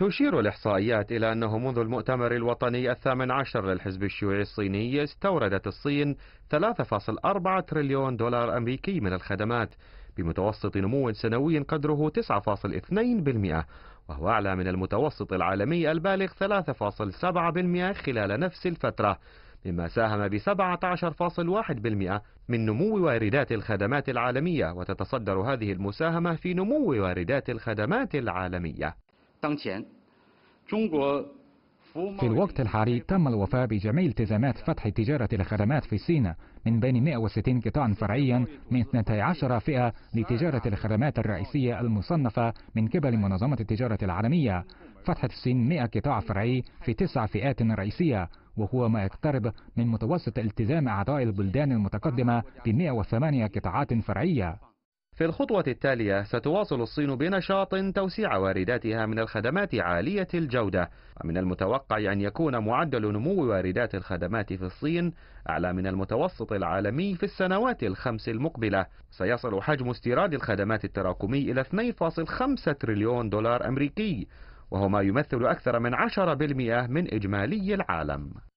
تشير الإحصائيات إلى أنه منذ المؤتمر الوطني الثامن عشر للحزب الشيوعي الصيني استوردت الصين 3.4 تريليون دولار أمريكي من الخدمات بمتوسط نمو سنوي قدره 9.2% وهو أعلى من المتوسط العالمي البالغ 3.7% خلال نفس الفترة مما ساهم ب 17.1% من نمو واردات الخدمات العالمية وتتصدر هذه المساهمة في نمو واردات الخدمات العالمية في الوقت الحالي تم الوفاء بجميع التزامات فتح تجارة الخدمات في الصين من بين 160 قطاعا فرعيا من 12 فئة لتجارة الخدمات الرئيسية المصنفة من قبل منظمة التجارة العالمية فتحت الصين 100 قطاع فرعي في تسع فئات رئيسية وهو ما يقترب من متوسط التزام أعضاء البلدان المتقدمة ب 108 قطاعات فرعية في الخطوة التالية ستواصل الصين بنشاط توسيع وارداتها من الخدمات عالية الجودة ومن المتوقع أن يكون معدل نمو واردات الخدمات في الصين أعلى من المتوسط العالمي في السنوات الخمس المقبلة سيصل حجم استيراد الخدمات التراكمي إلى 2.5 تريليون دولار أمريكي وهو ما يمثل أكثر من 10% من إجمالي العالم